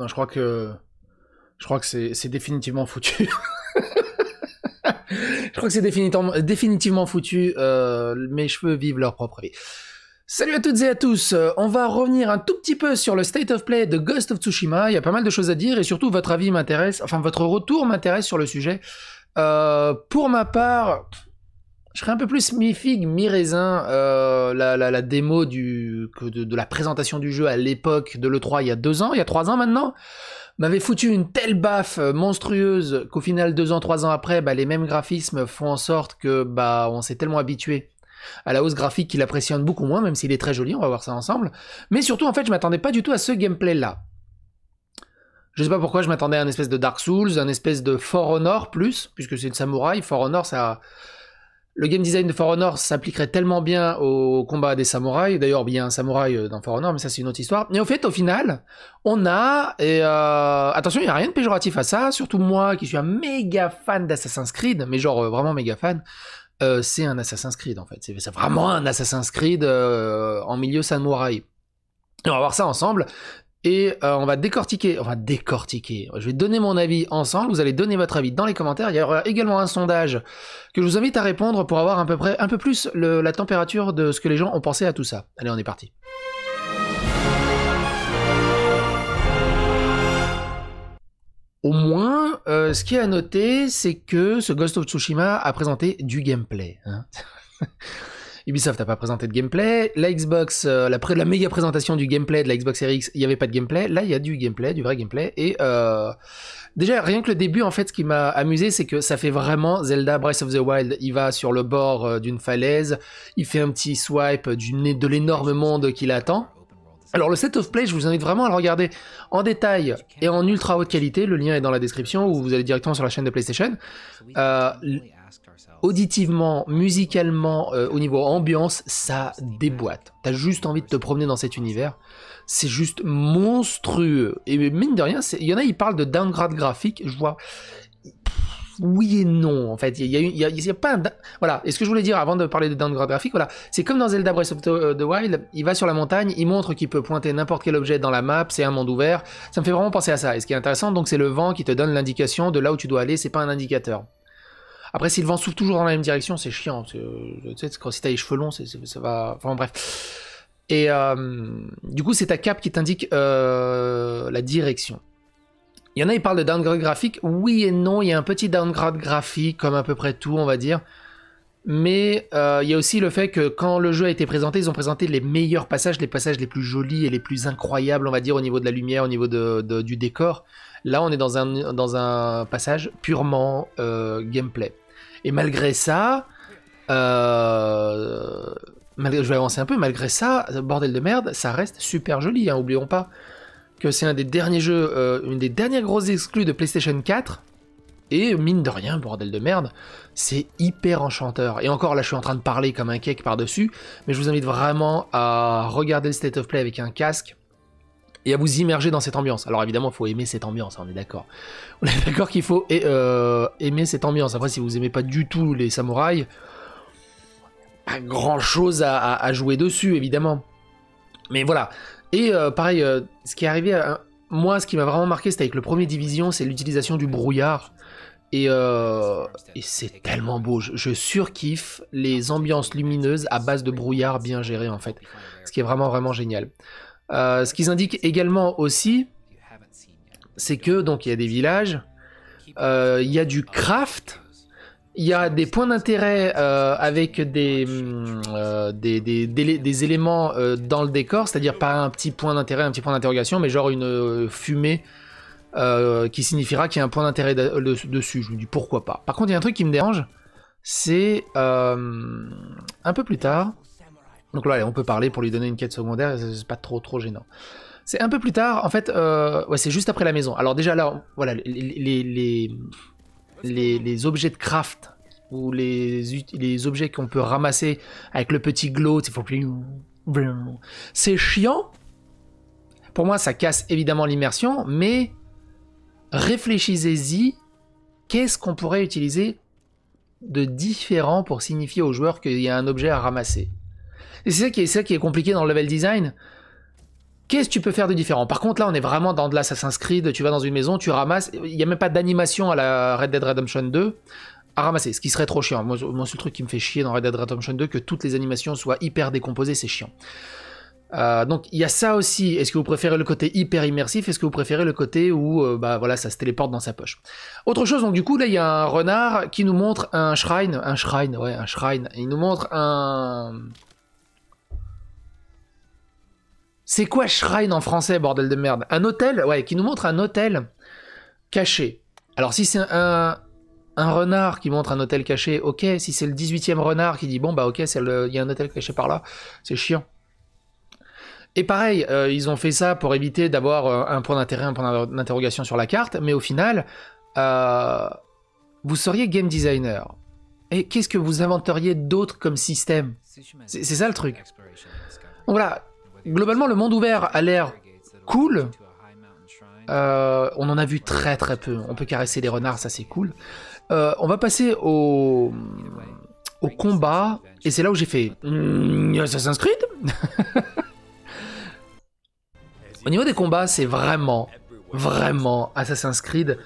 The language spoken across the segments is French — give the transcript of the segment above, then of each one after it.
Non, je crois que. Je crois que c'est définitivement foutu. je crois que c'est définitivement, définitivement, foutu. Euh, mes cheveux vivent leur propre vie. Salut à toutes et à tous, euh, on va revenir un tout petit peu sur le state of play de Ghost of Tsushima, il y a pas mal de choses à dire et surtout votre avis m'intéresse, enfin votre retour m'intéresse sur le sujet. Euh, pour ma part, je serais un peu plus mi-figue, mi-raisin. Euh, la, démo du, de, la présentation du jeu à l'époque de l'E3 il y a deux ans, il y a trois ans maintenant, m'avait foutu une telle baffe euh, monstrueuse qu'au final, deux ans, trois ans après, bah, les mêmes graphismes font en sorte que bah, on s'est tellement habitué à la hausse graphique qu'il apprécie beaucoup moins, même s'il est très joli, on va voir ça ensemble. Mais surtout, en fait, je m'attendais pas du tout à ce gameplay-là. Je sais pas pourquoi je m'attendais à un espèce de Dark Souls, un espèce de For Honor plus, puisque c'est une samouraï. For Honor, ça le game design de For Honor s'appliquerait tellement bien au combat des samouraïs. D'ailleurs, il y a un samouraï euh, dans For Honor, mais ça c'est une autre histoire. Mais au fait, au final, on a et euh, attention, il n'y a rien de péjoratif à ça. Surtout moi, qui suis un méga fan d'Assassin's Creed, mais genre euh, vraiment méga fan. c'est un Assassin's Creed en fait. C'est vraiment un Assassin's Creed en milieu samouraï. On va voir ça ensemble et euh, on va décortiquer, on va décortiquer. Je vais donner mon avis ensemble, vous allez donner votre avis dans les commentaires. Il y aura également un sondage que je vous invite à répondre pour avoir un peu plus la température de ce que les gens ont pensé à tout ça. Allez, on est parti. Au moins, euh, ce qui est à noter, c'est que ce Ghost of Tsushima a présenté du gameplay. Hein. Ubisoft n'a pas présenté de gameplay. La Xbox, euh, la, méga présentation du gameplay de la Xbox Series X, il n'y avait pas de gameplay. Là, il y a du gameplay, du vrai gameplay. Et euh, déjà, rien que le début, en fait, ce qui m'a amusé, c'est que ça fait vraiment Zelda Breath of the Wild. Il va sur le bord euh, d'une falaise, il fait un petit swipe du, de l'énorme monde qui l'attend. Alors le set of play, je vous invite vraiment à le regarder en détail et en ultra haute qualité. Le lien est dans la description ou vous allez directement sur la chaîne de PlayStation auditivement, musicalement, euh, au niveau ambiance, ça déboîte. T'as juste envie de te promener dans cet univers. C'est juste monstrueux. Et mine de rien, il y en a, ils parlent de downgrade graphique. Je vois. Oui et non, en fait. Il n'y a, pas Voilà. Et ce que je voulais dire avant de parler de downgrade graphique, voilà. C'est comme dans Zelda Breath of euh, the Wild, il va sur la montagne, il montre qu'il peut pointer n'importe quel objet dans la map, c'est un monde ouvert. Ça me fait vraiment penser à ça. Et ce qui est intéressant, donc, c'est le vent qui te donne l'indication de là où tu dois aller, c'est pas un indicateur. Après, si le vent souffle toujours dans la même direction, c'est chiant. tu sais, si t'as les cheveux longs, ça va. Enfin, bref. Et euh, du coup, c'est ta cape qui t'indique euh, la direction. Il y en a, ils parlent de downgrade graphique. Oui et non, il y a un petit downgrade graphique, comme à peu près tout, on va dire. Mais il euh, y a aussi le fait que quand le jeu a été présenté, ils ont présenté les meilleurs passages, les passages les plus jolis et les plus incroyables, on va dire, au niveau de la lumière, au niveau du décor. Là, on est dans un, passage purement euh, gameplay. Et malgré ça, euh, malgré, je vais avancer un peu, malgré ça, bordel de merde, ça reste super joli, n'oublions hein, oublions pas que c'est un des derniers jeux, une des dernières grosses exclus de PlayStation 4 et mine de rien, bordel de merde, c'est hyper enchanteur. Et encore là, je suis en train de parler comme un cake par-dessus, mais je vous invite vraiment à regarder le State of Play avec un casque et à vous immerger dans cette ambiance. Alors évidemment, il faut aimer cette ambiance, hein, on est d'accord. On est d'accord qu'il faut eh, euh, aimer cette ambiance. Après, si vous aimez pas du tout les samouraïs, pas grand chose à, jouer dessus, évidemment. Mais voilà. Et euh, pareil, euh, ce qui est arrivé moi, ce qui m'a vraiment marqué, c'était avec le premier Division, c'est l'utilisation du brouillard. Euh, et, c'est tellement beau, je, surkiffe les ambiances lumineuses à base de brouillard bien géré en fait, ce qui est vraiment vraiment génial. Euh, ce qu'ils indiquent également aussi, c'est que donc il y a des villages, euh, il y a du craft, il y a des points d'intérêt avec des, des, des éléments dans le décor, c'est-à-dire pas un petit point d'intérêt, un petit point d'interrogation, mais genre une fumée euh, qui signifiera qu'il y a un point d'intérêt dessus. Je me dis pourquoi pas. Par contre, il y a un truc qui me dérange, c'est euh, un peu plus tard. Donc là, on peut parler pour lui donner une quête secondaire, c'est pas trop trop gênant. C'est un peu plus tard, en fait, euh, ouais, c'est juste après la maison. Alors déjà là, voilà, les, les, les, les objets de craft ou les, les objets qu'on peut ramasser avec le petit glow, c'est chiant. Pour moi, ça casse évidemment l'immersion, mais réfléchissez-y, qu'est-ce qu'on pourrait utiliser de différent pour signifier aux joueurs qu'il y a un objet à ramasser Et c'est ça, qui est, qui est compliqué dans le level design. Qu'est-ce que tu peux faire de différent Par contre, là, on est vraiment dans de l'Assassin's Creed. Tu vas dans une maison, tu ramasses. Il n'y a même pas d'animation à la Red Dead Redemption 2 à ramasser, ce qui serait trop chiant. Moi, moi c'est le truc qui me fait chier dans Red Dead Redemption 2, que toutes les animations soient hyper décomposées, c'est chiant. Euh, donc il y a ça aussi. Est-ce que vous préférez le côté hyper immersif Est-ce que vous préférez le côté où euh, bah voilà ça se téléporte dans sa poche Autre chose donc du coup là il y a un renard qui nous montre un shrine, un shrine ouais un shrine. Il nous montre un c'est quoi shrine en français bordel de merde Un hôtel ouais qui nous montre un hôtel caché. Alors si c'est un, un renard qui montre un hôtel caché, ok. Si c'est le 18 e renard qui dit bon bah ok il y a un hôtel caché par là, c'est chiant. Et pareil, euh, ils ont fait ça pour éviter d'avoir euh, un point d'intérêt, un point d'interrogation sur la carte, mais au final, euh, vous seriez game designer. Et qu'est-ce que vous inventeriez d'autre comme système C'est ça le truc. Donc voilà, globalement, le monde ouvert a l'air cool. on en a vu très très peu. On peut caresser des renards, ça c'est cool. on va passer au, au combat, et c'est là où j'ai fait ça Assassin's Creed Au niveau des combats, c'est vraiment, vraiment Assassin's Creed.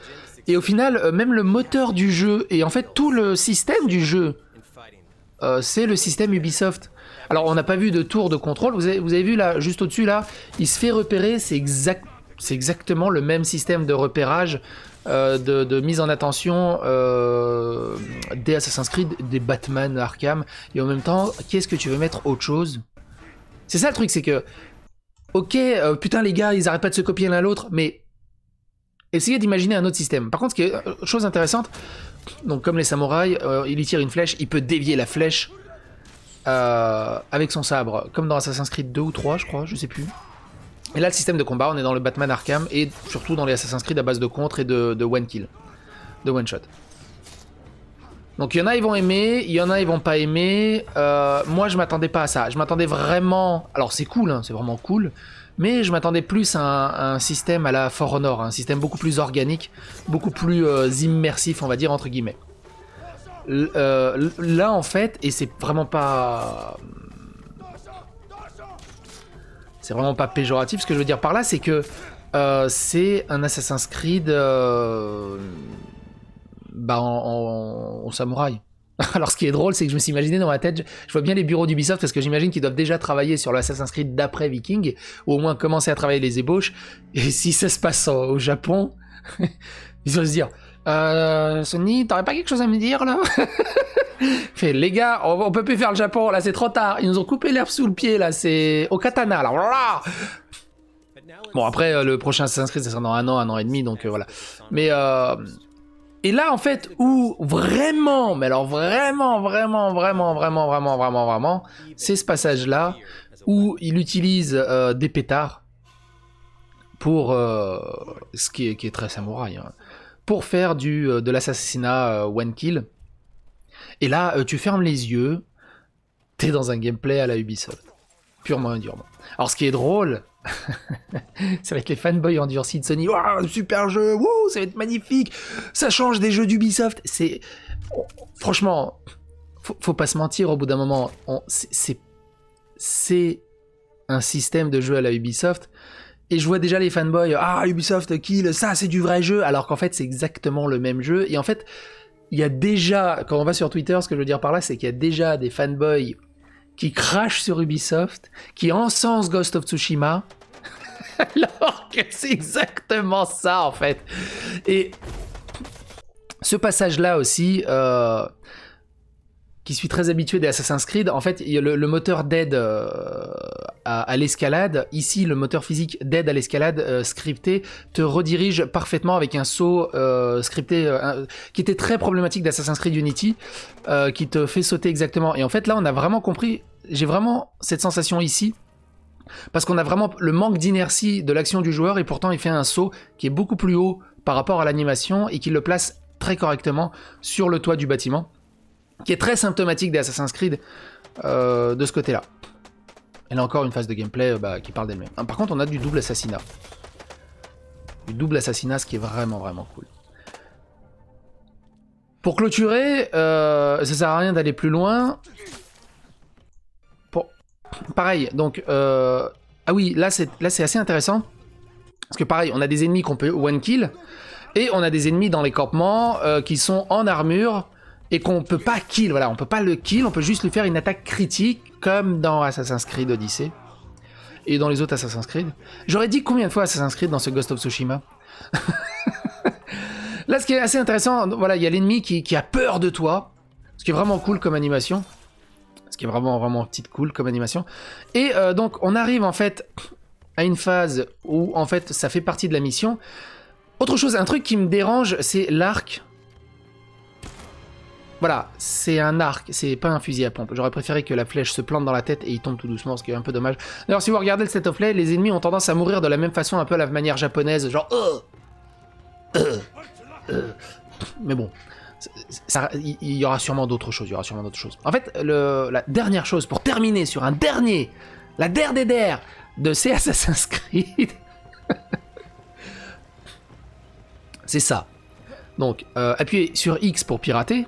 Et au final, euh, même le moteur du jeu et en fait tout le système du jeu, euh, c'est le système Ubisoft. Alors on n'a pas vu de tour de contrôle, vous avez, vu là, juste au-dessus là, il se fait repérer, c'est exact, exactement le même système de repérage, euh, de, mise en attention des Assassin's Creed, des Batman, Arkham, et en même temps, qu'est-ce que tu veux mettre autre chose C'est ça le truc, c'est que ok, euh, putain les gars, ils arrêtent pas de se copier l'un l'autre, mais essayez d'imaginer un autre système. Par contre, ce qui est, euh, chose intéressante, donc comme les samouraïs, euh, il y tire une flèche, il peut dévier la flèche avec son sabre, comme dans Assassin's Creed 2 ou 3, je crois, je sais plus. Et là, le système de combat, on est dans le Batman Arkham et surtout dans les Assassin's Creed à base de contre et de, de one kill, de one shot. Donc il y en a ils vont aimer, il y en a ils vont pas aimer. Euh, moi je m'attendais pas à ça. Je m'attendais vraiment. Alors c'est cool, hein, c'est vraiment cool. Mais je m'attendais plus à un, système à la For Honor, un système beaucoup plus organique, beaucoup plus euh, immersif, on va dire entre guillemets. Euh, là en fait, et c'est vraiment pas, c'est vraiment pas péjoratif. Ce que je veux dire par là, c'est que c'est un Assassin's Creed bah, en, samouraï. Alors ce qui est drôle, c'est que je me suis imaginé dans ma tête, je vois bien les bureaux d'Ubisoft parce que j'imagine qu'ils doivent déjà travailler sur l'Assassin's Creed d'après Viking, ou au moins commencer à travailler les ébauches. Et si ça se passe au Japon, ils vont se dire, euh, Sony, t'aurais pas quelque chose à me dire là Fait, les gars, on, peut plus faire le Japon, là c'est trop tard, ils nous ont coupé l'herbe sous le pied, là c'est au katana, là. Voilà bon après, euh, le prochain Assassin's Creed, ça sera dans un an, un an et demi, donc euh, voilà. Mais... Euh... Et là, en fait, où vraiment, mais alors vraiment, vraiment, vraiment, vraiment, vraiment, vraiment, vraiment, c'est ce passage-là où il utilise euh, des pétards pour euh, ce qui est, très samouraï, hein, pour faire du euh, de l'assassinat one kill. Et là, tu fermes les yeux, t'es dans un gameplay à la Ubisoft, purement et durement. Alors, ce qui est drôle, ça va être les fanboys endurcis de Sony. Waouh, super jeu, Wouh, ça va être magnifique, ça change des jeux d'Ubisoft. C'est franchement, faut, faut, pas se mentir. Au bout d'un moment, c'est un système de jeu à la Ubisoft. Et je vois déjà les fanboys, ah Ubisoft kill, ça c'est du vrai jeu, alors qu'en fait c'est exactement le même jeu. Et en fait, il y a déjà, quand on va sur Twitter, ce que je veux dire par là, c'est qu'il y a déjà des fanboys qui crache sur Ubisoft, qui encense Ghost of Tsushima, alors que c'est exactement ça en fait. Et ce passage-là aussi, euh, qui suis très habitué des Assassin's Creed, en fait, le, moteur d'aide euh, à, l'escalade, ici, le moteur physique d'aide à l'escalade euh, scripté, te redirige parfaitement avec un saut euh, scripté qui était très problématique d'Assassin's Creed Unity, qui te fait sauter exactement. Et en fait, là, on a vraiment compris, j'ai vraiment cette sensation ici, parce qu'on a vraiment le manque d'inertie de l'action du joueur, et pourtant, il fait un saut qui est beaucoup plus haut par rapport à l'animation, et qui le place très correctement sur le toit du bâtiment qui est très symptomatique des Assassin's Creed euh, de ce côté-là. Elle a encore une phase de gameplay euh, bah, qui parle d'elle-même. Ah, par contre, on a du double assassinat. Du double assassinat, ce qui est vraiment, vraiment cool. Pour clôturer, euh, ça sert à rien d'aller plus loin. Pareil, donc... Ah oui, là c'est assez intéressant. Parce que pareil, on a des ennemis qu'on peut one kill. Et on a des ennemis dans les campements qui sont en armure et qu'on peut pas kill, voilà, on peut pas le kill, on peut juste lui faire une attaque critique comme dans Assassin's Creed Odyssey et dans les autres Assassin's Creed. J'aurais dit combien de fois Assassin's Creed dans ce Ghost of Tsushima Là, ce qui est assez intéressant, voilà, il y a l'ennemi qui, a peur de toi, ce qui est vraiment cool comme animation, ce qui est vraiment vraiment petite cool comme animation. Et euh, donc, on arrive en fait à une phase où en fait ça fait partie de la mission. Autre chose, un truc qui me dérange, c'est l'arc voilà, c'est un arc, c'est pas un fusil à pompe. J'aurais préféré que la flèche se plante dans la tête et il tombe tout doucement, ce qui est un peu dommage. D'ailleurs, si vous regardez le set of les ennemis ont tendance à mourir de la même façon, un peu à la manière japonaise, genre... Euh, euh, euh. Mais bon, il y, aura sûrement d'autres choses, y aura sûrement d'autres choses. En fait, la dernière chose, pour terminer sur un dernier, la der des der de ces Assassin's Creed... c'est ça. Donc, appuyez sur X pour pirater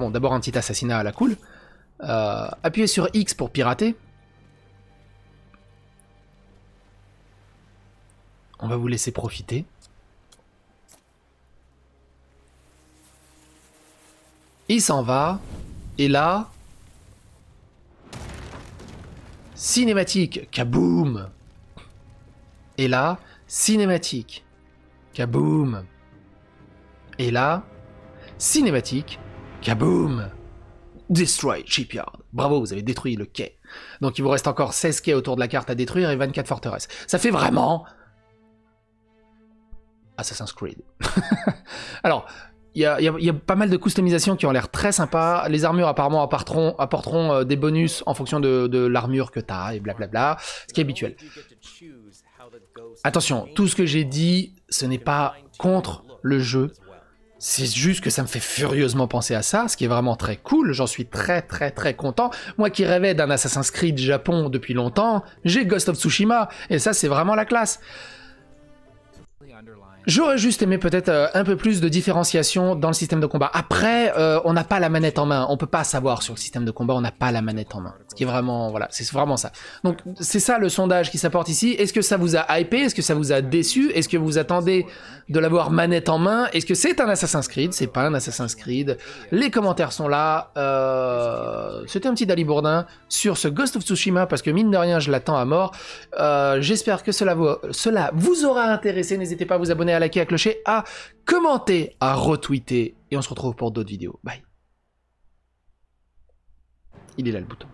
bon, d'abord un petit assassinat à la cool. Euh, appuyez sur X pour pirater. On va vous laisser profiter. Il s'en va. Et là... Cinématique. Kaboom Et là, cinématique. Kaboom Et là, cinématique. Kaboom Destroy Shipyard. Bravo, vous avez détruit le quai. Donc il vous reste encore 16 quais autour de la carte à détruire et 24 forteresses. Ça fait vraiment... Assassin's Creed. Alors, il y, a pas mal de customisations qui ont l'air très sympas. Les armures apparemment apporteront, euh, des bonus en fonction de, de l'armure que tu as et blablabla, ce qui est habituel. Attention, tout ce que j'ai dit, ce n'est pas contre le jeu, c'est juste que ça me fait furieusement penser à ça, ce qui est vraiment très cool, j'en suis très très très content. Moi qui rêvais d'un Assassin's Creed Japon depuis longtemps, j'ai Ghost of Tsushima, et ça c'est vraiment la classe. J'aurais juste aimé peut-être euh, un peu plus de différenciation dans le système de combat. Après, euh, on n'a pas la manette en main. On peut pas savoir sur le système de combat, on n'a pas la manette en main. Ce qui est vraiment, voilà, c'est vraiment ça. Donc c'est ça le sondage qui s'apporte ici. Est-ce que ça vous a hypé Est-ce que ça vous a déçu Est-ce que vous attendez de l'avoir manette en main Est-ce que c'est un Assassin's Creed C'est pas un Assassin's Creed. Les commentaires sont là. Euh, c'était un petit Dali Bourdin sur ce Ghost of Tsushima parce que mine de rien, je l'attends à mort. J'espère que cela vous... cela vous aura intéressé. N'hésitez pas à vous abonner à liker, à clocher, à commenter, à retweeter. Et on se retrouve pour d'autres vidéos. Bye. Il est là le bouton.